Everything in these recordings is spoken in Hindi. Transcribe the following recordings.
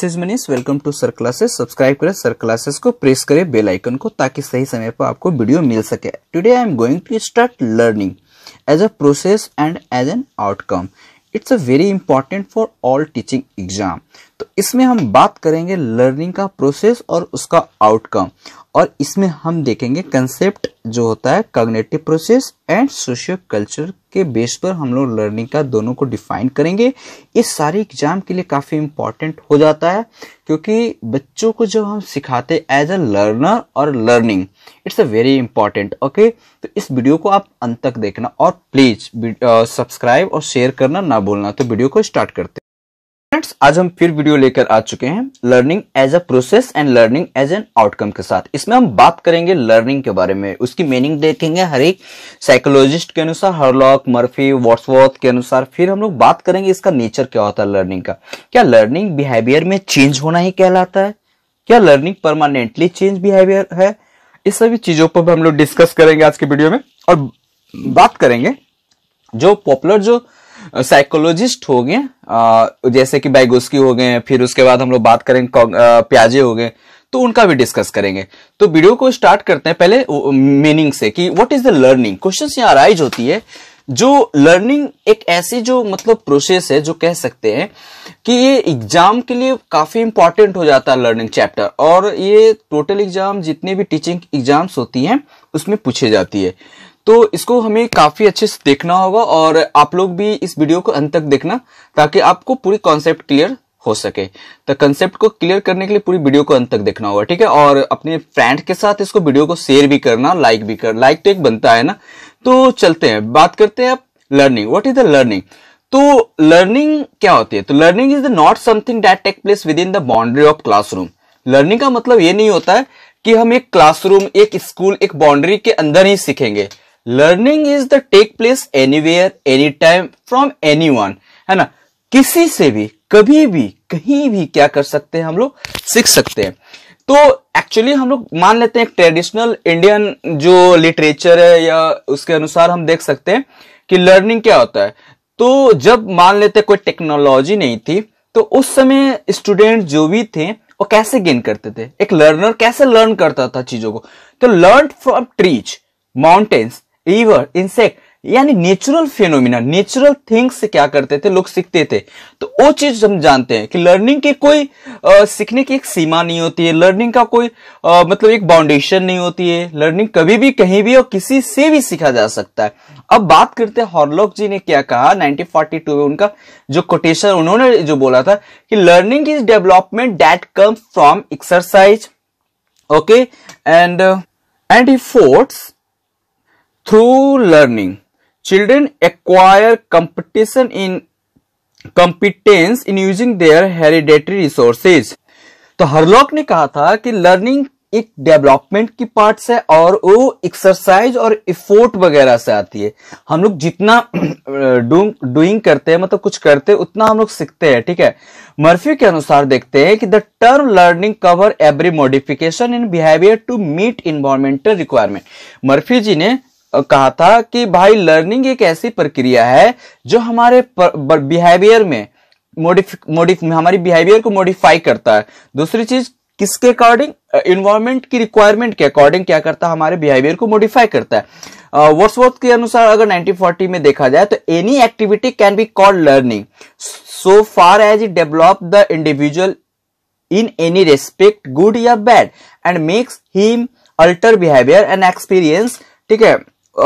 दिस मनीस Manish welcome to sir classes subscribe करें सर क्लासेस को प्रेस करें बेल आइकन को ताकि सही समय पर आपको वीडियो मिल सके today I am going to start learning as a process and as an outcome it's a very important for all teaching exam तो इसमें हम बात करेंगे लर्निंग का प्रोसेस और उसका आउटकम और इसमें हम देखेंगे कंसेप्ट जो होता है cognitive process and socio culture के बेस पर हम लोग लर्निंग का दोनों को डिफाइन करेंगे इस सारे एग्जाम के लिए काफ़ी इंपॉर्टेंट हो जाता है क्योंकि बच्चों को जब हम सिखाते एज अ लर्नर और learning it's a very important okay तो इस वीडियो को आप अंत तक देखना और प्लीज़ सब्सक्राइब और शेयर करना ना भूलना तो वीडियो को स्टार्ट करते फ्रेंड्स आज हम फिर वीडियो लेकर आ चुके हैं learning as a process and learning as an outcome के साथ इसमें हम बात करेंगे लर्निंग के बारे में उसकी मीनिंग देखेंगे हर एक साइकोलॉजिस्ट के अनुसार हरलॉक मर्फी वॉट्सवॉथ के अनुसार फिर हम लोग बात करेंगे इसका नेचर क्या होता है लर्निंग का क्या लर्निंग बिहेवियर में चेंज होना ही कहलाता है क्या लर्निंग परमानेंटली चेंज बिहेवियर है इस सभी चीजों पर हम लोग डिस्कस करेंगे आज के वीडियो में और बात करेंगे जो पॉपुलर जो साइकोलॉजिस्ट हो गए जैसे कि बैगोस्की हो गए फिर उसके बाद हम लोग बात करेंगे प्याजे हो गए तो उनका भी डिस्कस करेंगे तो वीडियो को स्टार्ट करते हैं पहले मीनिंग से कि what is the learning question यहाँ राइज होती है जो लर्निंग एक ऐसी जो मतलब प्रोसेस है जो कह सकते हैं कि ये एग्जाम के लिए काफी इंपॉर्टेंट हो जाता है लर्निंग चैप्टर और ये टोटल एग्जाम जितने भी टीचिंग एग्जाम्स होती हैं उसमें पूछे जाती है तो इसको हमें काफ़ी अच्छे से देखना होगा और आप लोग भी इस वीडियो को अंत तक देखना ताकि आपको पूरी कॉन्सेप्ट क्लियर हो सके तो कंसेप्ट को क्लियर करने के लिए पूरी वीडियो को अंत तक देखना होगा ठीक है और अपने फ्रेंड के साथ इसको वीडियो को शेयर भी करना लाइक भी कर लाइक तो एक बनता है ना तो चलते हैं बात करते हैं आप learning what is the learning तो लर्निंग क्या होती है तो learning is the not something that take place within the boundary of classroom learning का मतलब ये नहीं होता है कि हम एक क्लासरूम एक स्कूल एक बाउंड्री के अंदर ही सीखेंगे learning is the take place anywhere any time from anyone है ना किसी से भी कभी भी कहीं भी क्या कर सकते हैं हम लोग सीख सकते हैं तो एक्चुअली हम लोग मान लेते हैं ट्रेडिशनल इंडियन जो लिटरेचर है या उसके अनुसार हम देख सकते हैं कि लर्निंग क्या होता है तो जब मान लेते कोई टेक्नोलॉजी नहीं थी तो उस समय स्टूडेंट जो भी थे वो कैसे गेन करते थे एक लर्नर कैसे लर्न करता था चीजों को तो learn from trees mountains river insect यानी नेचुरल फेनोमिना नेचुरल थिंग्स से क्या करते थे लोग सीखते थे तो वो चीज हम जानते हैं कि लर्निंग की कोई आ, सीखने की एक सीमा नहीं होती है लर्निंग का कोई आ, मतलब एक बाउंडेशन नहीं होती है लर्निंग कभी भी कहीं भी और किसी से भी सीखा जा सकता है अब बात करते हैं हॉर्लॉक जी ने क्या कहा 1942 में उनका जो कोटेशन उन्होंने जो बोला था कि learning is development that comes from exercise okay and and efforts through learning children acquire competition in competence in using their hereditary resources तो हरलॉक ने कहा था कि लर्निंग एक डेवलपमेंट की पार्ट है और वो एक्सरसाइज और इफोर्ट वगैरह से आती है हम लोग जितना डूइंग करते हैं मतलब कुछ करते हैं उतना हम लोग सीखते हैं ठीक है मर्फी के अनुसार देखते हैं कि the term learning cover every modification in behaviour to meet environmental requirement Murphy ji ने कहा था कि भाई लर्निंग एक ऐसी प्रक्रिया है जो हमारे बिहेवियर में मोडिफ मोडिफ हमारी बिहेवियर को मॉडिफाई करता है दूसरी चीज किसके अकॉर्डिंग इन्वायरमेंट की रिक्वायरमेंट के अकॉर्डिंग क्या करता है हमारे बिहेवियर को मॉडिफाई करता है वर्ड्सवर्थ uh, के अनुसार अगर 1940 में देखा जाए तो any activity can be called learning so far as it develop the individual in any respect good या bad and makes him alter behaviour and experience ठीक है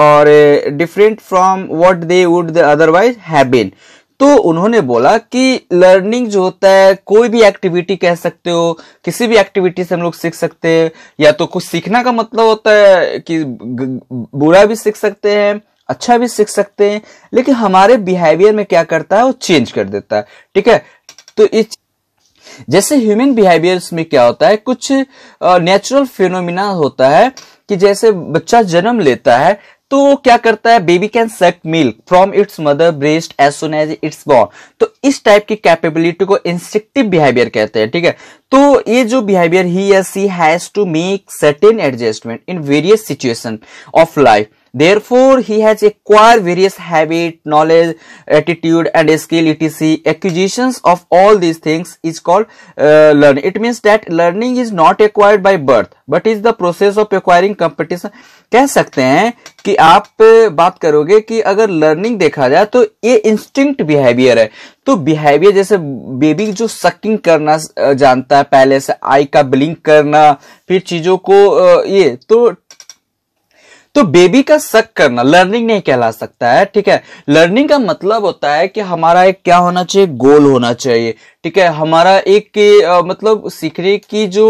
और different from what they would otherwise have been तो उन्होंने बोला कि लर्निंग जो होता है कोई भी एक्टिविटी कह सकते हो किसी भी एक्टिविटी से हम लोग सीख सकते हैं या तो कुछ सीखना का मतलब होता है कि बुरा भी सीख सकते हैं अच्छा भी सीख सकते हैं लेकिन हमारे बिहेवियर में क्या करता है वो चेंज कर देता है ठीक है तो इस जैसे ह्यूमन बिहेवियर्स में क्या होता है कुछ नेचुरल फिनोमिना होता है कि जैसे बच्चा जन्म लेता है तो वो क्या करता है baby can suck milk from its mother breast as soon as its born तो इस टाइप की कैपेबिलिटी को इंस्टिक्टिव बिहेवियर कहते हैं ठीक है तो ये जो बिहेवियर ही या she has to make certain adjustment in various situation of life therefore he has acquired various habit knowledge attitude and skill etc acquisitions of all these things is called uh, learn it means that learning is not acquired by birth but is the process of acquiring competition कह सकते हैं कि आप बात करोगे कि अगर लर्निंग देखा जाए तो ये इंस्टिंक्ट बिहेवियर है तो बिहेवियर जैसे बेबी जो सकिंग करना जानता है पहले से आई का ब्लिंक करना फिर चीजों को ये तो तो बेबी का शक करना लर्निंग नहीं कहला सकता है ठीक है लर्निंग का मतलब होता है कि हमारा एक क्या होना चाहिए गोल होना चाहिए ठीक है हमारा एक आ, मतलब सीखने की जो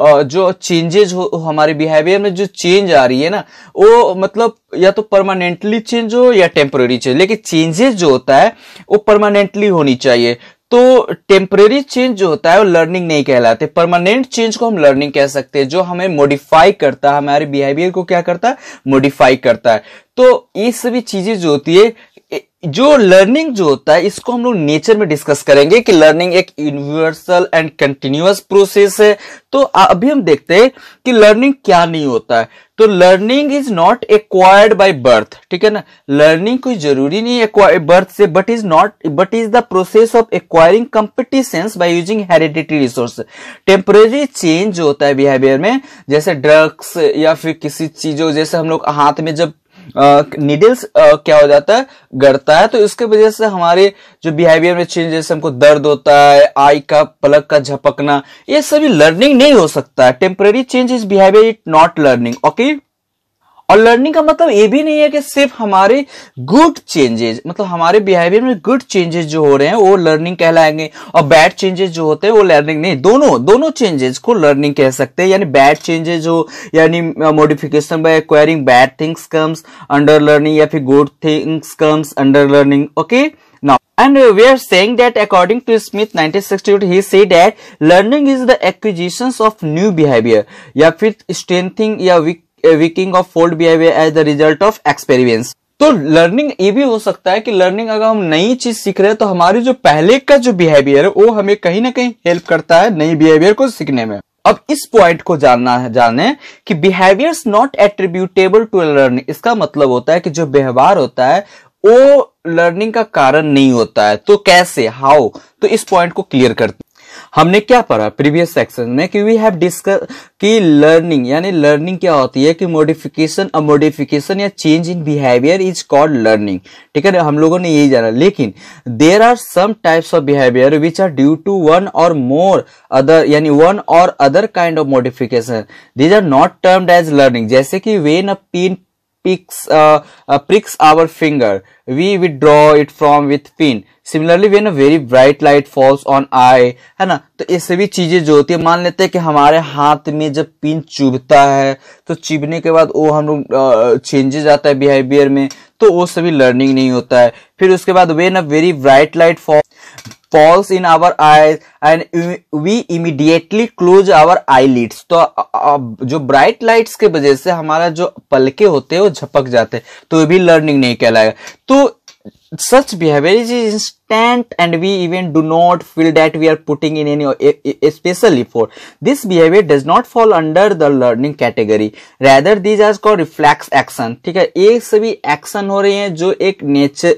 आ, जो चेंजेज हो हमारे बिहेवियर में जो चेंज आ रही है ना वो मतलब या तो परमानेंटली चेंज हो या टेम्पोरी चेंज लेकिन चेंजेस जो होता है वो परमानेंटली होनी चाहिए तो टेम्परेरी चेंज जो होता है वो लर्निंग नहीं कहलाते परमानेंट चेंज को हम लर्निंग कह सकते हैं जो हमें मॉडिफाई करता है हमारे बिहेवियर को क्या करता है मॉडिफाई करता है तो ये सभी चीजें जो होती है जो लर्निंग जो होता है इसको हम लोग नेचर में डिस्कस करेंगे कि लर्निंग एक यूनिवर्सल एंड कंटिन्यूअस प्रोसेस है तो अभी हम देखते हैं कि लर्निंग क्या नहीं होता है तो learning is not acquired by birth ठीक है ना लर्निंग कोई जरूरी नहीं है बर्थ से but is not but is the process of acquiring competitions by using heredity resource temporary change जो होता है बिहेवियर में जैसे ड्रग्स या फिर किसी चीजों जैसे हम लोग हाथ में जब निडल्स क्या हो जाता है गड़ता है तो इसके वजह से हमारे जो बिहेवियर में चेंज जैसे हमको दर्द होता है आई का पलक का झपकना ये सभी लर्निंग नहीं हो सकता है temporary change is behaviour it not learning okay और लर्निंग का मतलब ये भी नहीं है कि सिर्फ हमारे गुड चेंजेस मतलब हमारे बिहेवियर में गुड चेंजेस जो हो रहे हैं वो लर्निंग कहलाएंगे और बैड चेंजेस जो होते हैं वो लर्निंग नहीं दोनों दोनों चेंजेस को लर्निंग कह सकते हैं यानी बैड चेंजेस हो यानी modification by acquiring bad things comes under learning या फिर good things comes under learning okay now and we are saying that according to Smith 1968, he said that learning is the acquisitions of new behaviour या फिर स्ट्रेंथिंग या weak weakening of old behaviour as the result of experience तो लर्निंग ये भी हो सकता है कि लर्निंग अगर हम नई चीज सीख रहे हैं तो हमारी जो पहले का जो बिहेवियर है वो हमें कहीं ना कहीं हेल्प करता है नई बिहेवियर को सीखने में अब इस पॉइंट को जानना है जाने कि behaviour not attributable to learning इसका मतलब होता है कि जो व्यवहार होता है वो लर्निंग का कारण नहीं होता है तो कैसे हाउ तो इस पॉइंट को क्लियर करते हमने क्या पढ़ा प्रीवियस सेक्शन में कि वी हैव डिस्कस कि लर्निंग यानी लर्निंग क्या होती है कि मॉडिफिकेशन अ मॉडिफिकेशन या change in behaviour is called learning ठीक है हम लोगों ने यही जाना लेकिन there are some types of behaviour which are due to one or more other यानी one or other kind of modification these are not termed as learning जैसे कि when a pin picks, uh, uh, pricks our finger, we withdraw it from with pin. Similarly when very bright light falls on eye है ना तो ये सभी चीजें जो होती है मान लेते हैं कि हमारे हाथ में जब पिन चुभता है तो चुभने के बाद वो हम लोग चेंजेस uh, आता है बिहेवियर में तो वो सभी लर्निंग नहीं होता है फिर उसके बाद when a very bright light falls falls in our eyes and we immediately close our eyelids तो जो ब्राइट लाइट्स के वजह से हमारा जो पलके होते हैं वो झपक जाते हैं तो ये भी लर्निंग नहीं कहलाएगा तो such behaviour is extent and we even do not feel that we are putting in any a, a special effort. This behavior does not fall under the learning category. Rather these are called reflex action. ठीक है ये सभी एक्शन हो रही हैं जो एक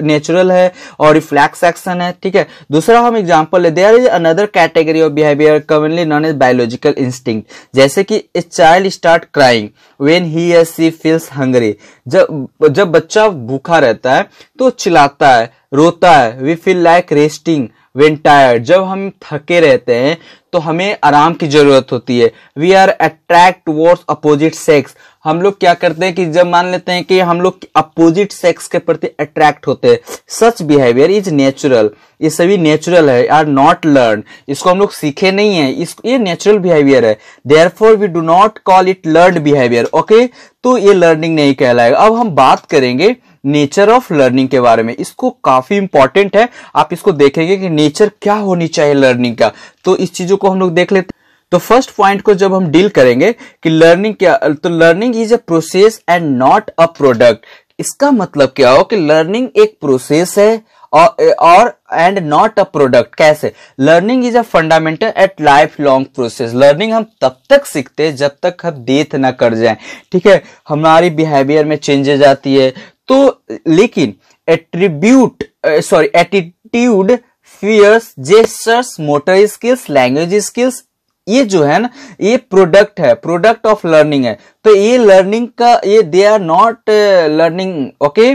नेचुरल है और रिफ्लैक्स एक्शन है ठीक है दूसरा हम एग्जांपल ले there is another category of behaviour commonly known as biological instinct जैसे कि child start crying when he or she feels hungry. जब जब बच्चा भूखा रहता है तो चिल्लाता है रोता है we feel like resting when tired जब हम थके रहते हैं तो हमें आराम की जरूरत होती है we are attract towards opposite sex हम लोग क्या करते हैं कि जब मान लेते हैं कि हम लोग अपोजिट सेक्स के प्रति अट्रैक्ट होते हैं सच बिहेवियर इज नेचुरल ये सभी नेचुरल है आर नॉट लर्न इसको हम लोग सीखे नहीं है इस ये नेचुरल बिहेवियर है therefore we do not call it learn behaviour okay तो ये लर्निंग नहीं कहलाएगा अब हम बात करेंगे नेचर ऑफ लर्निंग के बारे में इसको काफी इंपॉर्टेंट है आप इसको देखेंगे कि नेचर क्या होनी चाहिए लर्निंग का तो इस चीजों को हम लोग देख लेते तो फर्स्ट पॉइंट को जब हम डील करेंगे कि लर्निंग क्या तो learning is a process and not a product इसका मतलब क्या हो कि लर्निंग एक प्रोसेस है और एंड नॉट अ प्रोडक्ट कैसे learning is a fundamental at life long process learning हम तब तक सीखते हैं जब तक हम डेथ ना कर जाएं ठीक है हमारी बिहेवियर में चेंजेज आती है तो लेकिन attribute sorry attitude fears gestures motor skills language skills ये जो है ना ये प्रोडक्ट है प्रोडक्ट ऑफ लर्निंग है तो ये लर्निंग का ये they are not learning okay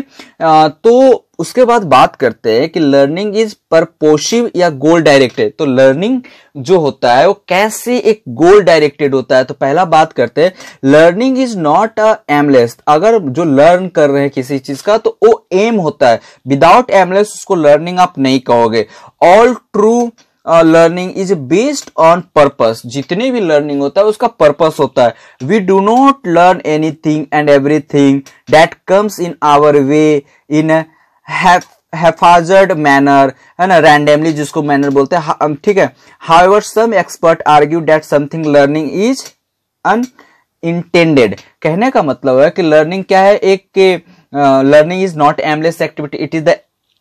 तो उसके बाद बात करते हैं कि लर्निंग इज परपोशिव या गोल डायरेक्टेड तो लर्निंग जो होता है वो कैसे एक गोल डायरेक्टेड होता है तो पहला बात करते हैं learning is not a aimless अगर जो लर्न कर रहे हैं किसी चीज का तो वो एम होता है विदाउट एमलेस उसको लर्निंग आप नहीं कहोगे all true learning is based on purpose जितने भी लर्निंग होता है उसका पर्पस होता है we do not learn anything and everything that comes in our way in haphazard manner है ना रैंडमली जिसको मैनर बोलते हैं हाँ, ठीक है ever some expert argue that something learning is unintended कहने का मतलब है कि लर्निंग क्या है एक के learning is not aimless activity it is the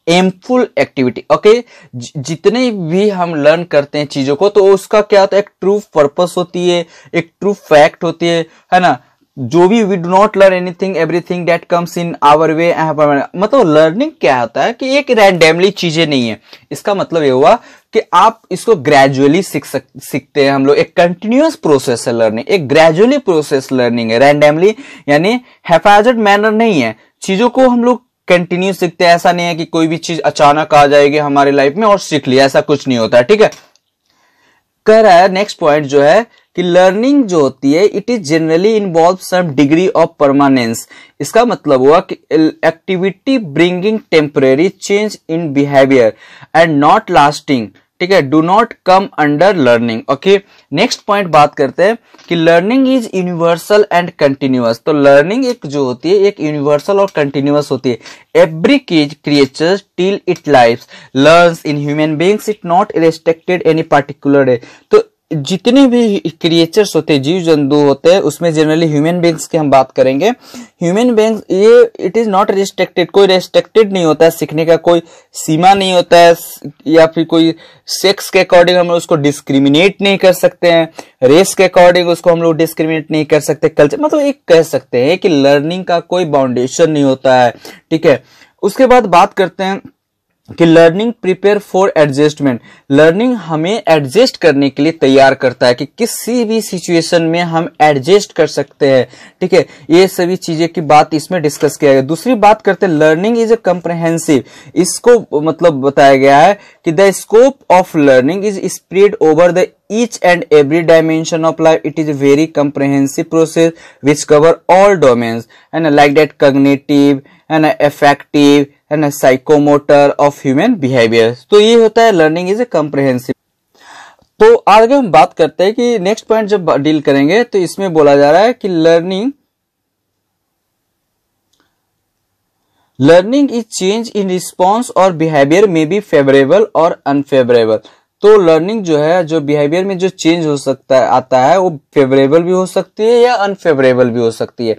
aimful activity okay जितने भी हम लर्न करते हैं चीजों को तो उसका क्या होता है एक ट्रू पर्पस होती है एक ट्रू फैक्ट होती है है ना जो भी we do not learn anything everything that comes in our way मतलब लर्निंग क्या होता है कि एक रैंडमली चीजें नहीं है इसका मतलब ये हुआ कि आप इसको ग्रेजुअली सीख सक सीखते हैं हम लोग एक कंटिन्यूस प्रोसेस है लर्निंग एक ग्रेजुअली प्रोसेस लर्निंग है रैंडमली यानी हेफाजट मैनर नहीं है चीजों को हम लोग कंटिन्यू सीखते हैं ऐसा नहीं है कि कोई भी चीज अचानक आ जाएगी हमारी लाइफ में और सीख लिया ऐसा कुछ नहीं होता है ठीक है कह रहा है नेक्स्ट पॉइंट जो है कि लर्निंग जो होती है it is generally involve some degree of permanence इसका मतलब हुआ कि activity bringing temporary change in behaviour and not lasting ठीक है do not come under learning okay next point बात करते हैं कि learning is universal and continuous तो लर्निंग एक जो होती है एक यूनिवर्सल और कंटिन्यूअस होती है every keys creature till it life learn in human beings it not restricted any particular day तो जितने भी क्रिएचर्स होते हैं जीव जंतु होते हैं उसमें जनरली ह्यूमन बींग्स की हम बात करेंगे ह्यूमन बींग्स ये इट इज नॉट रिस्ट्रिक्टेड कोई रेस्ट्रिक्टेड नहीं होता है सीखने का कोई सीमा नहीं होता है या फिर कोई सेक्स के अकॉर्डिंग हम लोग उसको डिस्क्रिमिनेट नहीं कर सकते हैं रेस के अकॉर्डिंग उसको हम लोग डिस्क्रिमिनेट नहीं कर सकते कल्चर मतलब एक कह सकते हैं कि लर्निंग का कोई बाउंडेशन नहीं होता है ठीक है उसके बाद बात करते हैं कि learning prepare for adjustment learning हमें एडजस्ट करने के लिए तैयार करता है कि किसी भी सिचुएशन में हम एडजस्ट कर सकते हैं ठीक है ये सभी चीजें की बात इसमें डिस्कस किया गया दूसरी बात करते हैं लर्निंग इज ए कंप्रहेंसिव इसको मतलब बताया गया है कि the scope of learning is spread over the each and every dimension of life it is very very process which cover all all domains like that cognitive है ना affective and psychomotor of human behaviour तो ये होता है लर्निंग इज ए कम्प्रिहेंसिव तो आगे हम बात करते हैं कि नेक्स्ट पॉइंट जब डील करेंगे तो इसमें बोला जा रहा है कि learning learning is change in response और बिहेवियर में भी फेवरेबल और अनफेवरेबल तो लर्निंग जो है जो बिहेवियर में जो चेंज हो सकता है आता है वो फेवरेबल भी हो सकती है या अनफेवरेबल भी हो सकती है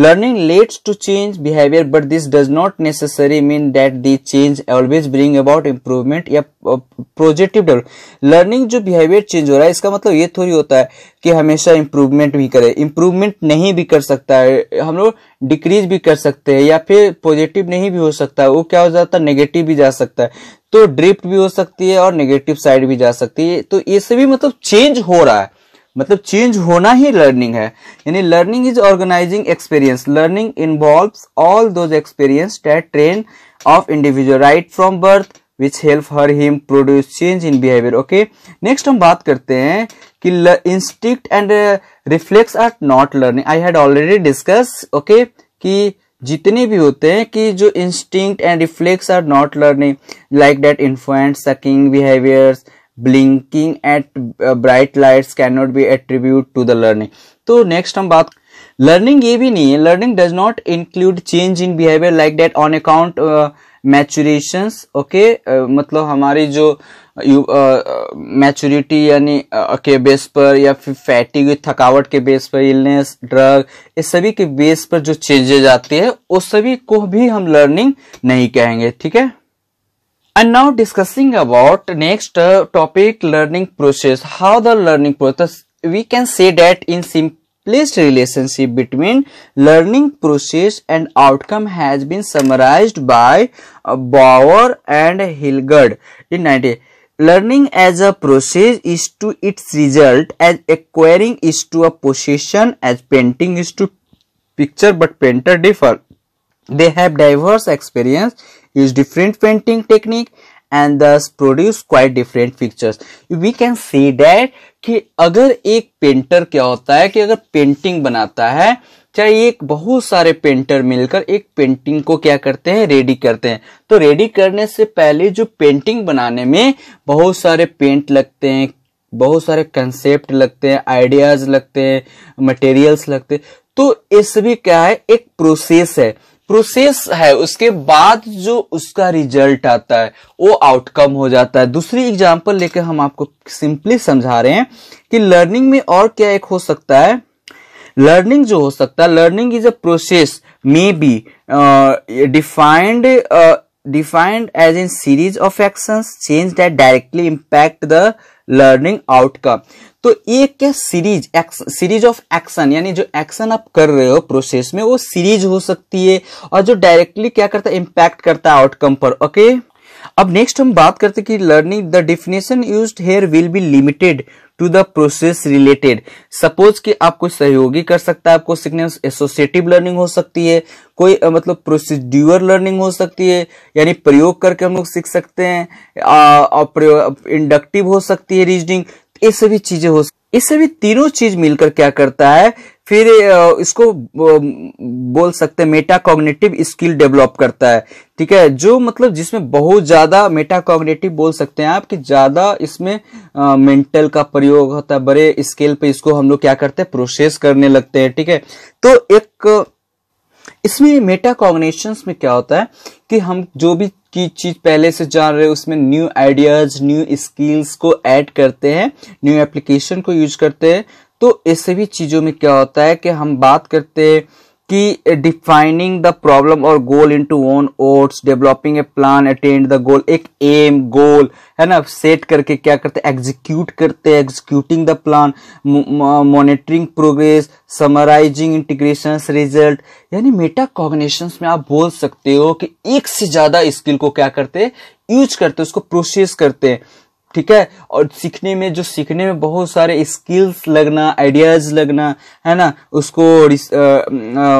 learning leads to change behaviour but this does not necessary mean that the change always bring about improvement या प्रोजेक्टिव डेवलप लर्निंग जो बिहेवियर चेंज हो रहा है इसका मतलब ये थोड़ी होता है कि हमेशा इम्प्रूवमेंट भी करे इम्प्रूवमेंट नहीं भी कर सकता है हम लोग डिक्रीज भी कर सकते हैं या फिर पॉजिटिव नहीं भी हो सकता है वो क्या हो जाता है नेगेटिव भी जा सकता है तो ड्रिफ्ट भी हो सकती है और नेगेटिव साइड भी जा सकती है तो ये सभी मतलब चेंज हो रहा है मतलब चेंज होना ही लर्निंग है यानी learning is organising experience learning involve all those experience that train of individual right from birth which help her him produce change in behaviour okay next हम बात करते हैं कि instinct and reflex are not learning I had already discuss okay कि जितने भी होते हैं कि जो instinct and reflex are not learning like that influence sucking behaviours blinking at bright lights can not be attribute to the learning तो नेक्स्ट हम बात लर्निंग ये भी नहीं है learning does not include change in behaviour like that on account maturations okay मतलब हमारी जो मैच्योरिटी uh, uh यानी uh, के बेस पर या फिर फैटी हुई थकावट के बेस पर इलनेस ड्रग इस सभी के बेस पर जो चेंजेज आती है उस सभी को भी हम लर्निंग नहीं कहेंगे ठीक है and now discussing about next uh, topic learning process how the learning process we can say that in simplest relationship between learning process and outcome has been summarized by uh, Bauer and Hilgard in 90 learning as a process is to its result as acquiring is to a possession as painting is to picture but painter differ They have diverse experience, use different painting technique and thus produce quite different pictures. We can see that कि अगर एक पेंटर क्या होता है कि अगर पेंटिंग बनाता है चाहे एक बहुत सारे पेंटर मिलकर एक पेंटिंग को क्या करते हैं रेडी करते हैं तो रेडी करने से पहले जो पेंटिंग बनाने में बहुत सारे पेंट लगते हैं बहुत सारे कंसेप्ट लगते हैं आइडियाज लगते हैं मटेरियल्स लगते हैं तो इस भी क्या है एक प्रोसेस है प्रोसेस है उसके बाद जो उसका रिजल्ट आता है वो आउटकम हो जाता है दूसरी एग्जाम्पल लेकर हम आपको सिंपली समझा रहे हैं कि लर्निंग में और क्या एक हो सकता है लर्निंग जो हो सकता है learning is a process may be defined defined as in series of actions change that directly impact the learning outcome तो एक क्या सीरीज सीरीज ऑफ एक्शन यानी जो एक्शन आप कर रहे हो प्रोसेस में वो सीरीज हो सकती है और जो डायरेक्टली क्या करता है इम्पैक्ट करता है आउटकम पर ओके अब नेक्स्ट हम बात करते हैं कि learning the definition used here will be limited to the process related suppose कि आप कोई सहयोगी कर सकता है आपको सीखने एसोसिएटिव लर्निंग हो सकती है कोई मतलब प्रोसीड्यूअर लर्निंग हो सकती है यानी प्रयोग करके हम लोग सीख सकते हैं इंडक्टिव हो सकती है रीजनिंग ये सभी चीजें हो ये सभी तीनों चीज मिलकर क्या करता है फिर इसको बोल सकते हैं मेटा कॉग्नेटिव स्किल डेवलप करता है ठीक है जो मतलब जिसमें बहुत ज्यादा मेटा कॉग्नेटिव बोल सकते हैं आप कि ज्यादा इसमें मेंटल का प्रयोग होता है बड़े स्केल पे इसको हम लोग क्या करते हैं प्रोसेस करने लगते हैं ठीक है तो एक इसमें मेटा मेटाकॉग्निशंस में क्या होता है कि हम जो भी की चीज पहले से जान रहे उसमें न्यू आइडियाज न्यू स्किल्स को ऐड करते हैं न्यू एप्लीकेशन को यूज करते हैं तो ऐसे भी चीज़ों में क्या होता है कि हम बात करते हैं कि डिफाइनिंग द प्रॉब्लम और goal in to own oats developing a plan attend the goal एक एम गोल है ना सेट करके क्या करते हैं एग्जीक्यूट करते हैं executing the plan monitoring progress summarising integration result यानी मेटा कॉग्नेशन में आप बोल सकते हो कि एक से ज्यादा स्किल को क्या करते हैं यूज करते हैं उसको प्रोसेस करते हैं ठीक है और सीखने में जो सीखने में बहुत सारे स्किल्स लगना आइडियाज लगना है ना उसको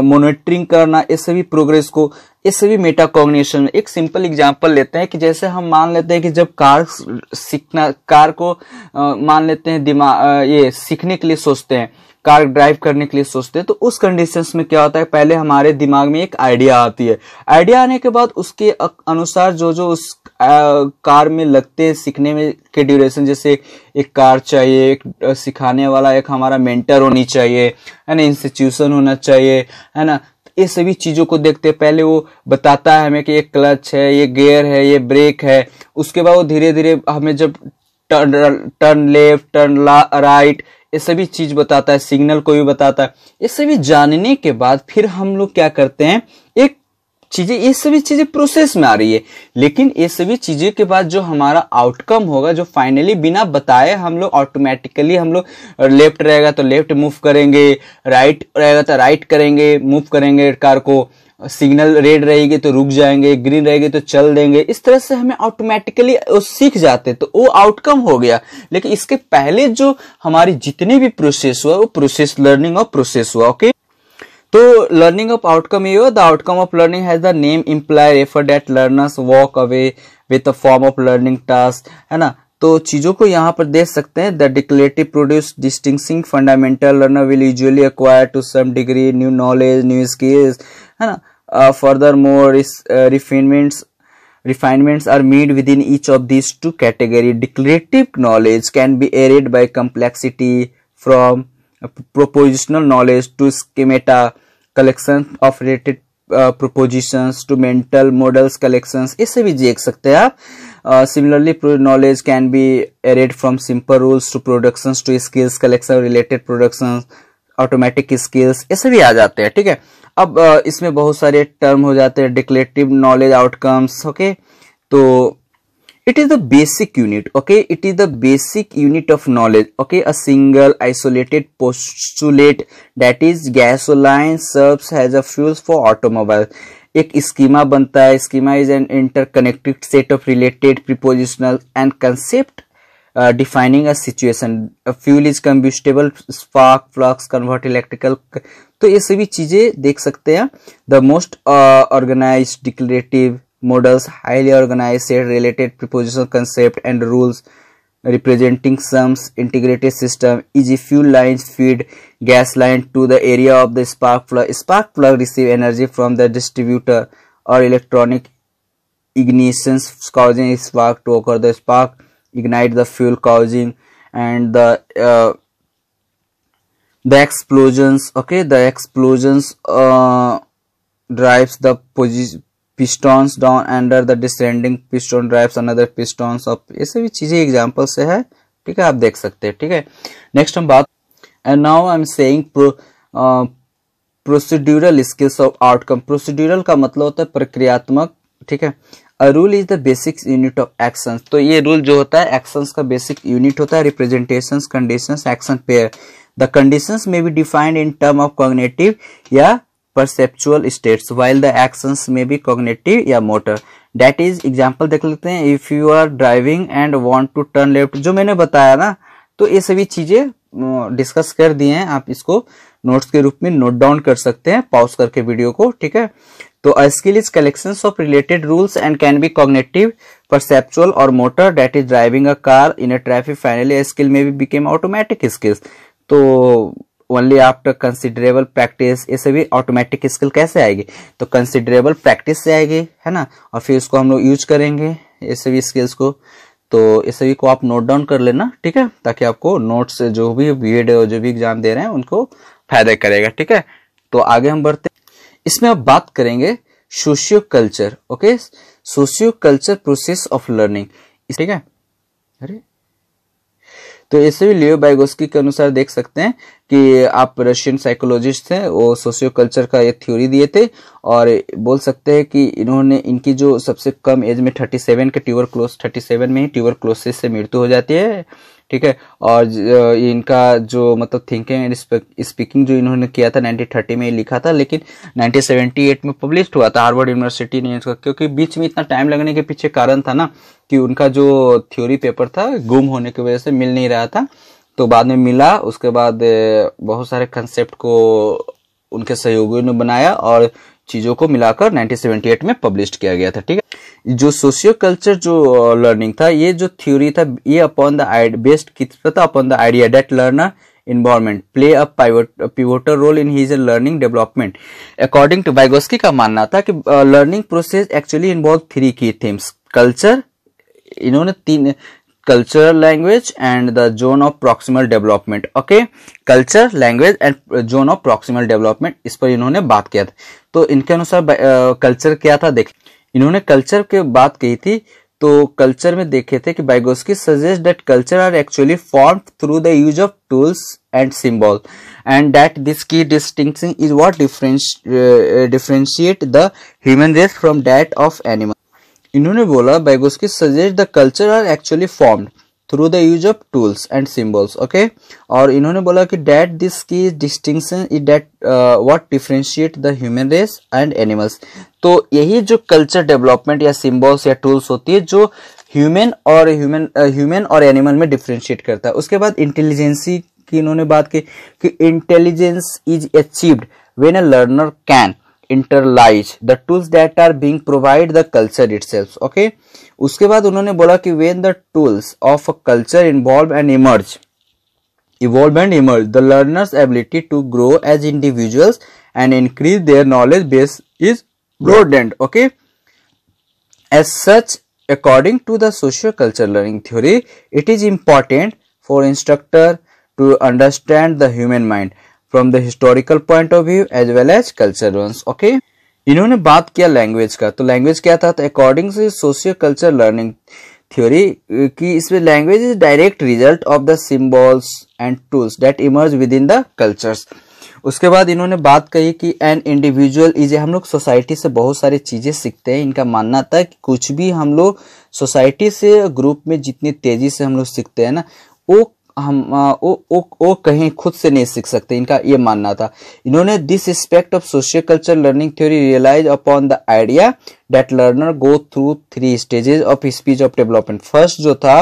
मॉनिटरिंग करना ये सभी प्रोग्रेस को ये सभी मेटाकॉग्निशन में एक सिंपल एग्जांपल लेते हैं कि जैसे हम मान लेते हैं कि जब कार सीखना कार को आ, मान लेते हैं दिमाग ये सीखने के लिए सोचते हैं कार ड्राइव करने के लिए सोचते हैं तो उस कंडीशंस में क्या होता है पहले हमारे दिमाग में एक आइडिया आती है आइडिया आने के बाद उसके अनुसार जो जो उस आ, कार में लगते हैं सीखने में के ड्यूरेशन जैसे एक कार चाहिए एक सिखाने वाला एक हमारा मेंटर होनी चाहिए है ना इंस्टीट्यूशन होना चाहिए है ना ये सभी चीज़ों को देखते पहले वो बताता है हमें कि ये क्लच है ये गेयर है ये ब्रेक है उसके बाद वो धीरे धीरे हमें जब turn turn left turn right ये सभी चीज बताता है सिग्नल को भी बताता है ये सभी जानने के बाद फिर हम लोग क्या करते हैं एक चीजें ये सभी चीजें प्रोसेस में आ रही है लेकिन ये सभी चीजें के बाद जो हमारा आउटकम होगा जो फाइनली बिना बताए हम लोग ऑटोमेटिकली हम लोग लेफ्ट रहेगा तो लेफ्ट मूव करेंगे राइट रहेगा तो राइट करेंगे मूव करेंगे कार को सिग्नल रेड रहेगी तो रुक जाएंगे ग्रीन रहेगी तो चल देंगे इस तरह से हमें ऑटोमेटिकली सीख जाते तो वो आउटकम हो गया लेकिन इसके पहले जो हमारी जितनी भी प्रोसेस हुआ वो प्रोसेस लर्निंग और प्रोसेस हुआ ओके तो लर्निंग ऑफ आउटकम ये the outcome of learning has the name imply refer that learners walk away with a form of learning task है ना तो चीज़ों को यहाँ पर देख सकते हैं the declarative produce distinguishing fundamental learner will usually acquire to some degree new knowledge new skills है ना Uh, furthermore, uh, refinements refinements are made within each of these two categories. Declarative knowledge can be aided by complexity from propositional knowledge to schemata, collection of related propositions to mental models collections ये सभी देख सकते हैं आप similarly knowledge can be arrayed from simple rules to productions to skills collection related productions automatic skills ये सभी आ जाते हैं ठीक है अब इसमें बहुत सारे टर्म हो जाते हैं डिक्लेटिव नॉलेज आउटकम्स ओके तो it is the basic unit okay it is the basic unit of knowledge okay a single isolated postulate that is gasoline serve has a fuel for automobile एक स्कीमा बनता है schema is an interconnected set of related prepositional and concept defining a situation fuel is combustible spark flux convert electrical तो ये सभी चीजें देख सकते हैं the most organise declarative models highly organise related preposition concept and rules representing sums integrated system easy fuel line feed gas line to the area of the spark plug spark plug receive energy from the distributor और electronic ignition spark to occur the spark ignite the fuel causing and the uh, the explosions okay the explosions uh, drives the position pistons down under the descending piston drives another pistons off ये सभी चीजें एग्जाम्पल से है ठीक है आप देख सकते हैं ठीक है नेक्स्ट हम बात and now I am say procedural skills of outcome procedural का मतलब होता है प्रक्रियात्मक ठीक है rule is the basic unit of actions तो ये रूल जो होता है एक्शंस का बेसिक यूनिट होता है representation condition action pair the condition में be defined in term of cognitive या perceptual states while the actions में बी कॉग्नेटिव या मोटर डेट इज एग्जाम्पल देख लेते हैं if you are driving and want to turn left जो मैंने बताया ना तो ये सभी चीजें डिस्कस कर दिए हैं आप इसको नोट्स के रूप में नोट डाउन कर सकते हैं पॉज करके वीडियो को ठीक है तो skill is collection of related rules and can be cognitive perceptual और motor that is driving a car in a traffic finally skill में भी बिकेम ऑटोमेटिक स्किल्स तो ओनली आफ्टर कंसिडरेबल प्रैक्टिस ये सभी ऑटोमेटिक स्किल कैसे आएगी तो कंसिडरेबल प्रैक्टिस से आएगी है ना और फिर उसको हम लोग यूज करेंगे ये सभी स्किल्स को तो ये सभी को आप नोट डाउन कर लेना ठीक है ताकि आपको नोट्स जो भी बी जो भी एग्जाम दे रहे हैं उनको फायदा करेगा ठीक है तो आगे हम बढ़ते हैं इसमें अब बात करेंगे socio culture okay socio culture process of learning ठीक है अरे तो ऐसे भी लियो बाइगोस्की के अनुसार देख सकते हैं कि आप रशियन साइकोलॉजिस्ट हैं वो सोशियो कल्चर का ये थ्योरी दिए थे और बोल सकते हैं कि इन्होंने इनकी जो सबसे कम एज में 37 के ट्यूबर क्लोज 37 में ही ट्यूबर क्लोसिस से मृत्यु हो जाती है ठीक है और इनका जो मतलब थिंकिंग एंड स्पीकिंग जो इन्होंने किया था 1930 में लिखा था लेकिन 1978 में पब्लिश हुआ था हार्वर्ड यूनिवर्सिटी ने इसका क्योंकि बीच में इतना टाइम लगने के पीछे कारण था ना कि उनका जो थ्योरी पेपर था गुम होने की वजह से मिल नहीं रहा था तो बाद में मिला उसके बाद बहुत सारे कंसेप्ट को उनके सहयोगियों ने बनाया और चीज़ों को मिलाकर 1978 में पब्लिश किया गया था ठीक है जो सोशियो कल्चर जो लर्निंग था ये जो थ्योरी था ये अपॉन द बेस्ट कितना था upon the idea that learner environment play a pivotal role in his learning development according to Vygotsky का मानना था कि learning process actually involve three key themes culture इन्होंने तीन cultural language and the zone of proximal development okay culture language and zone of proximal development इस पर इन्होंने बात किया था तो इनके अनुसार कल्चर क्या था देख इन्होंने कल्चर के बात कही थी तो कल्चर में देखे थे कि Vygotsky suggest that culture are actually form through the use of tools and symbol and that this key distinction is what differentiate the human race from that of animal इन्होंने बोला की suggest the culture are actually formed through the use of tools and symbols okay और इन्होंने बोला कि that this key distinction is that what differentiate the human race and animals तो यही जो कल्चर डेवलपमेंट या सिम्बल्स या टूल्स होती है जो ह्यूमन और ह्यूमन ह्यूमन uh, और एनिमल में डिफ्रेंशिएट करता है उसके बाद इंटेलिजेंसी की इन्होंने बात की कि intelligence is achieved when a learner can internalise the tools that are being provided the culture itself. Okay. उसके बाद उन्होंने बोला कि when the tools of a culture involve and emerge evolve and emerge the learner's ability to grow as individuals and increase their knowledge base is broadened okay as such according to the social cultural learning theory it is important for instructor to understand the human mind from the historical point of view as well as culture okay इन्होंने बात किया लैंग्वेज का तो लैंग्वेज क्या था according to socio culture learning theory की इसमें language is direct result of the symbols and tools that emerge within the cultures उसके बाद इन्होंने बात कही कि एन इंडिविजुअल इज हम लोग सोसाइटी से बहुत सारी चीज़ें सीखते हैं इनका मानना था कि कुछ भी हम लोग सोसाइटी से ग्रुप में जितनी तेज़ी से हम लोग सीखते हैं ना वो हम वो, वो, वो कहीं खुद से नहीं सीख सकते इनका ये मानना था इन्होंने this aspect of socio culture learning theory realise upon the idea that learner go through three stages of speech of development first जो था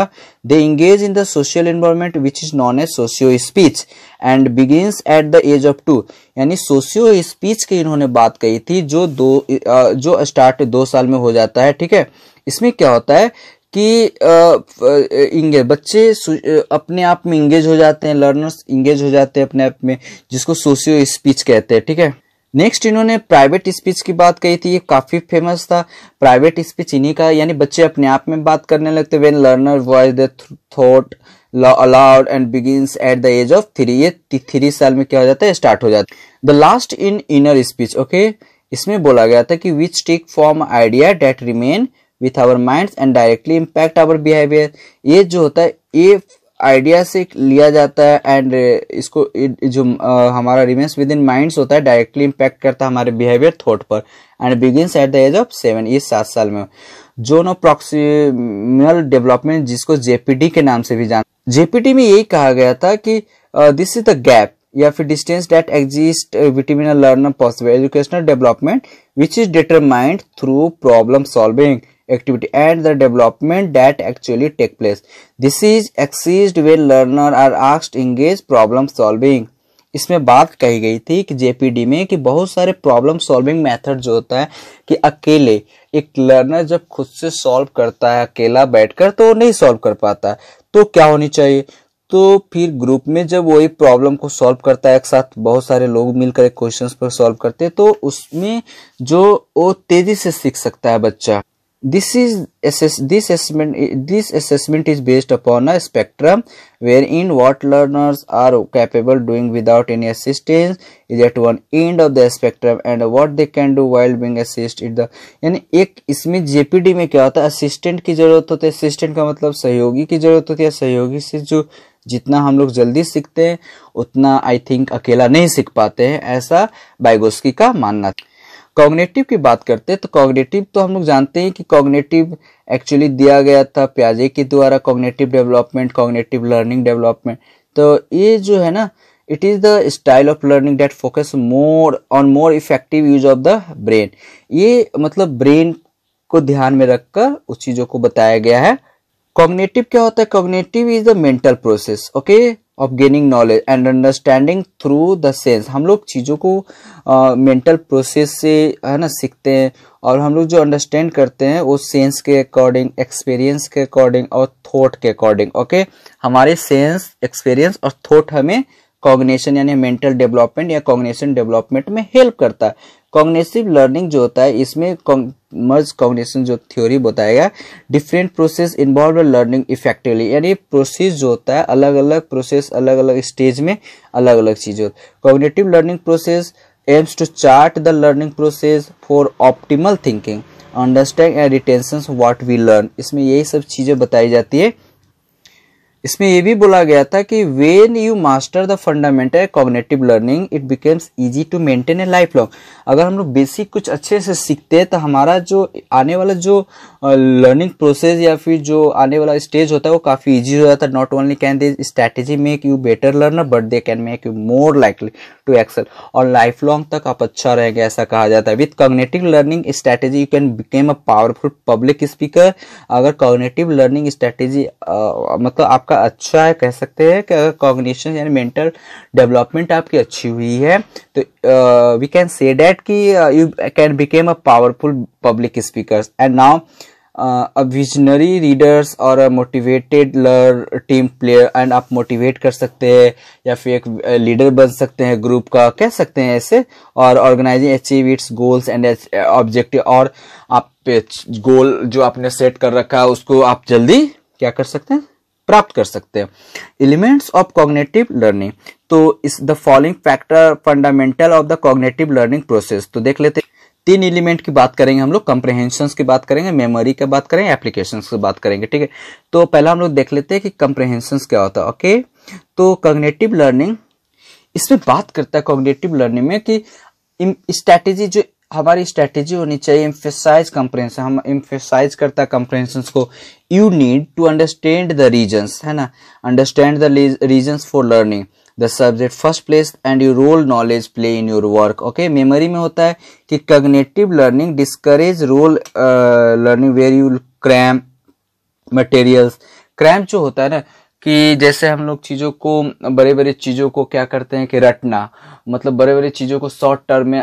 they engage in the social environment which is known as socio speech and begins at the age of two यानी सोशियो स्पीच की इन्होंने बात कही थी जो दो जो स्टार्ट दो साल में हो जाता है ठीक है इसमें क्या होता है कि इंगेज बच्चे अपने आप में इंगेज हो जाते हैं लर्नर्स इंगेज हो जाते हैं अपने आप में जिसको सोशियो स्पीच कहते हैं ठीक है नेक्स्ट इन्होंने प्राइवेट स्पीच की बात कही थी ये काफ़ी फेमस था प्राइवेट स्पीच इन्हीं का यानी बच्चे अपने आप में बात करने लगते when learner voice the thought aloud and begins at the age of three ये थ्री साल में क्या हो जाता है स्टार्ट हो जाता है the last in inner speech okay इसमें बोला गया था कि which take form idea that remain with our mind and directly impact our behaviour ये जो होता है ये आइडिया से लिया जाता है एंड uh, इसको जो uh, हमारा रिमेंस विद इन माइंड्स होता है डायरेक्टली इम्पैक्ट करता है हमारे बिहेवियर थॉट पर and begins at the age of seven ये सात साल में जोन ऑफ प्रोक्सीमल डेवलपमेंट जिसको जेपीडी के नाम से भी जान जेपीडी में यही कहा गया था कि दिस इज द गैप या फिर distance that exist between a learner possible educational development which is determined through problem solving activity and the development that actually take place this is assessed way learner are asked engage problem solving इसमें बात कही गई थी कि जेपीडी में कि बहुत सारे प्रॉब्लम सॉल्विंग मेथड जो होता है कि अकेले एक लर्नर जब खुद से सॉल्व करता है अकेला बैठकर तो वो नहीं सॉल्व कर पाता तो क्या होनी चाहिए तो फिर ग्रुप में जब वही प्रॉब्लम को सॉल्व करता है एक साथ बहुत सारे लोग मिलकर एक क्वेश्चन पर सॉल्व करते हैं तो उसमें जो वो तेजी से सीख सकता है बच्चा this is this assessment this assessment is based upon a spectrum where in what learners are capable doing without any assistance is at one end of the spectrum and what they can do while being assist it the यानी एक इसमें जेपीडी में क्या होता है असिस्टेंट की जरूरत होती है असिस्टेंट का मतलब सहयोगी की जरूरत होती है सहयोगी से जो जितना हम लोग जल्दी सीखते हैं उतना आई थिंक अकेला नहीं सीख पाते हैं ऐसा बाइगोस्की का मानना कॉग्नेटिव की बात करते हैं तो कॉग्नेटिव तो हम लोग जानते हैं कि कॉग्नेटिव एक्चुअली दिया गया था प्याजे के द्वारा cognitive development cognitive learning development तो ये जो है ना it is the style of learning that focus more on more effective use of the brain ये मतलब ब्रेन को ध्यान में रखकर उस चीज़ों को बताया गया है कॉग्नेटिव क्या होता है cognitive is the mental process okay of gaining knowledge and understanding through the sense हम लोग चीज़ों को मेंटल uh, प्रोसेस से है ना सीखते हैं और हम लोग जो अंडरस्टैंड करते हैं वो सेंस के अकॉर्डिंग एक्सपीरियंस के अकॉर्डिंग और थॉट के अकॉर्डिंग ओके हमारे सेंस एक्सपीरियंस और थॉट हमें कॉग्नेशन यानी मेंटल डेवलपमेंट या कॉग्नेशन डेवलपमेंट में हेल्प करता है कॉग्नेसिव लर्निंग जो होता है इसमें मर्ज कॉग्नेशन जो थ्योरी बताएगा different process involve learning effectively यानी प्रोसेस जो होता है अलग अलग प्रोसेस अलग अलग स्टेज में अलग अलग चीज़ें cognitive learning process aims to chart the learning process for optimal thinking understand and retention what we learn इसमें यही सब चीज़ें बताई जाती है इसमें यह भी बोला गया था कि when you master the fundamental cognitive learning it becomes easy to maintain a life long अगर हम लोग बेसिक कुछ अच्छे से सीखते हैं तो हमारा जो आने वाला जो लर्निंग प्रोसेस या फिर जो आने वाला स्टेज होता है वो काफ़ी ईजी हो जाता है not only can they strategy make you better learner but they can make you more likely to excel और लाइफ लॉन्ग तक आप अच्छा रहेंगे ऐसा कहा जाता है with cognitive learning strategy you can become a powerful public speaker अगर कॉग्नेटिव लर्निंग स्ट्रैटेजी मतलब आपका आपका अच्छा है कह सकते हैं कि अगर कॉग्निशन यानी मेंटल डेवलपमेंट आपकी अच्छी हुई है तो वी कैन से डैट कि you can become a powerful public speaker and now a visionary readers और मोटिवेटेड लर टीम प्लेयर एंड आप मोटिवेट कर सकते हैं या फिर एक लीडर बन सकते हैं ग्रुप का कह सकते हैं ऐसे और organising achieve its goals and objective और आप गोल जो आपने सेट कर रखा है उसको आप जल्दी क्या कर सकते हैं प्राप्त कर सकते हैं एलिमेंट्स ऑफ कॉग्नेटिव लर्निंग तो is the following factor fundamental of the cognitive learning process तो देख लेते तीन एलिमेंट की बात करेंगे हम लोग कंप्रहेंशन की बात करेंगे मेमोरी की बात करेंगे एप्लीकेशन की बात करेंगे ठीक है तो पहला हम लोग देख लेते हैं कि कंप्रहेंशन क्या होता है ओके तो कॉग्नेटिव लर्निंग इसमें बात करता है कॉग्नेटिव लर्निंग में कि स्ट्रैटेजी जो हमारी स्ट्रेटेजी होनी चाहिए इम्फेसाइज कंप्रेंसन हम इम्फेसाइज करता कंप्रेंसन को you need to understand the reasons है ना understand the reasons for learning the subject first place and you role knowledge play in your work okay memory में होता है कि cognitive learning discourage rote learning where you cram materials cram जो होता है ना कि जैसे हम लोग चीज़ों को बड़े बड़े चीज़ों को क्या करते हैं कि रटना मतलब बड़े बड़े चीज़ों को शॉर्ट टर्म में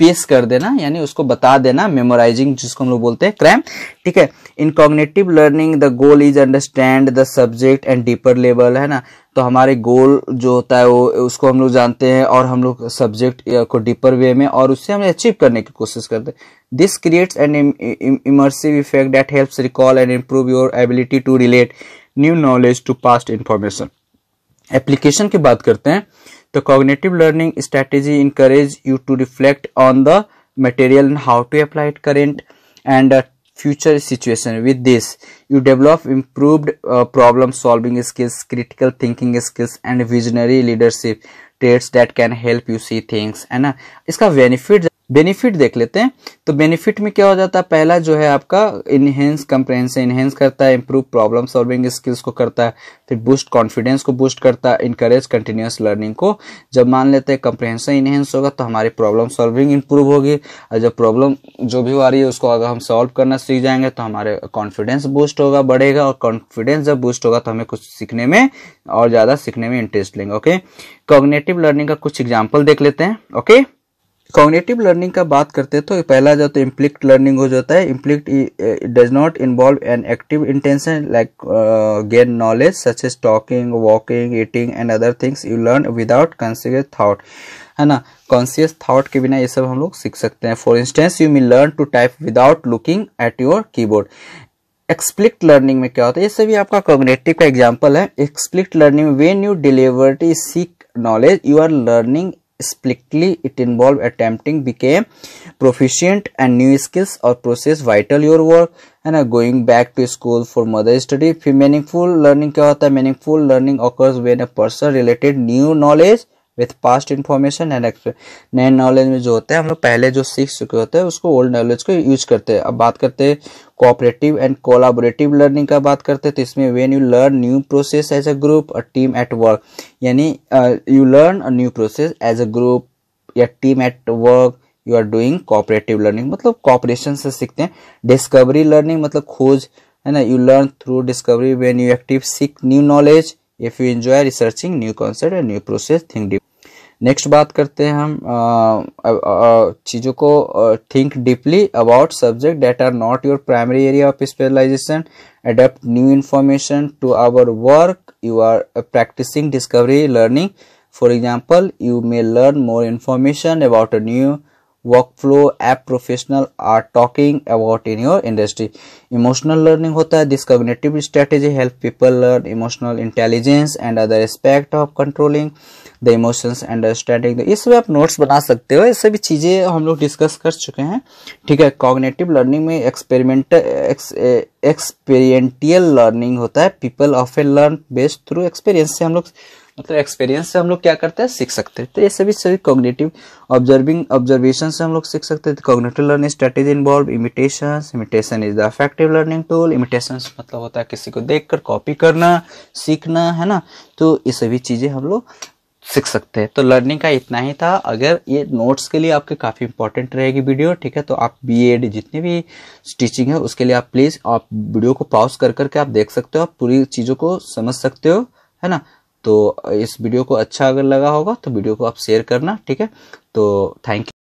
पेश कर देना यानी उसको बता देना मेमोराइजिंग जिसको हम लोग बोलते हैं क्रैम ठीक है in cognitive learning the goal is understand the subject and deeper level है ना तो हमारे गोल जो होता है वो उसको हम लोग जानते हैं और हम लोग सब्जेक्ट को डीपर वे में और उससे हमें अचीव करने की कोशिश करते हैं this creates an immersive effect that helps recall and improve your ability to relate new knowledge to past information application की बात करते हैं The cognitive learning strategy encourages you to reflect on the material and how to apply it current and uh, future situation with this you develop improved uh, problem solving skills critical thinking skills and visionary leadership traits that can help you see things and uh, benefits. Benefit देख लेते हैं तो बेनिफिट में क्या हो जाता है पहला जो है आपका इनहेंस कंप्रेंस इनहेंस करता है इंप्रूव प्रॉब्लम सॉल्विंग स्किल्स को करता है फिर बूस्ट कॉन्फिडेंस को बूस्ट करता है इनकरेज कंटिन्यूस लर्निंग को जब मान लेते हैं कंप्रहेंशन इनहेंस होगा तो हमारी प्रॉब्लम सॉल्विंग इंप्रूव होगी और जब प्रॉब्लम जो भी आ रही है उसको अगर हम सॉल्व करना सीख जाएंगे तो हमारे कॉन्फिडेंस बूस्ट होगा बढ़ेगा और कॉन्फिडेंस जब बूस्ट होगा तो हमें कुछ सीखने में और ज़्यादा सीखने में इंटरेस्ट लेंगे ओके कॉग्नेटिव लर्निंग का कुछ एग्जाम्पल देख लेते हैं ओके कॉग्नेटिव लर्निंग का बात करते हैं तो पहला जो तो इम्प्लिक्ट लर्निंग हो जाता है implicit does not involve an active intention like gain knowledge such as talking walking eating and other things you learn without conscious thought है ना कॉन्सियस थाट के बिना ये सब हम लोग सीख सकते हैं for instance you may learn to type without looking at your keyboard explicit learning में क्या होता है ये सभी आपका कॉग्नेटिव का एग्जाम्पल है explicit learning when you deliver seek knowledge you are learning explicitly it involved attempting became proficient and new skills or process vital your work and uh, going back to school for mother study meaningful learning kya hota? meaningful learning occurs when a person related new knowledge with past information and नए नॉलेज में जो होता है हम लोग पहले जो सीख चुके होते हैं उसको ओल्ड नॉलेज को यूज करते हैं अब बात करते हैं कोऑपरेटिव एंड कोलाबोरेटिव लर्निंग का बात करते हैं तो इसमें when you learn new process as a group a team at work यानी you learn a new process as a group या team at work you are doing cooperative learning मतलब कॉपरेशन से सीखते हैं डिस्कवरी लर्निंग मतलब खोज है ना you learn through discovery when you active seek new knowledge if you enjoy researching new concept and new process think deep next बात करते हैं हम चीज़ों को think deeply about subject that are not your primary area of specialisation adapt new information to our work you are practising discovery learning for example you may learn more information about a new workflow app professional are talking about in your industry emotional learning होता है this cognitive strategy help people learn emotional intelligence and other aspect of controlling the emotions understanding the ये सब आप नोट्स बना सकते हो ये सभी चीज़ें हम लोग डिस्कस कर चुके हैं ठीक है कॉग्नेटिव लर्निंग में एक्सपेरिमेंट एक्सपेरियंटियल लर्निंग होता है people of a learn based through experience से हम लोग मतलब एक्सपीरियंस से हम लोग क्या करते हैं सीख सकते हैं तो ये सभी सभी कॉग्नेटिव ऑब्जर्विंग ऑब्जर्वेशन से हम लोग सीख सकते हैं cognitive learning strategy involve imitation imitation is the affective learning tool imitation मतलब होता है किसी को देखकर कॉपी करना सीखना है ना तो ये सभी चीज़ें हम लोग सीख सकते हैं तो लर्निंग का इतना ही था अगर ये नोट्स के लिए आपके काफ़ी इंपॉर्टेंट रहेगी वीडियो ठीक है तो आप बीएड जितनी भी स्टिचिंग है उसके लिए आप प्लीज़ आप वीडियो को पॉज कर करके आप देख सकते हो आप पूरी चीज़ों को समझ सकते हो है ना तो इस वीडियो को अच्छा अगर लगा होगा तो वीडियो को आप शेयर करना ठीक है तो थैंक यू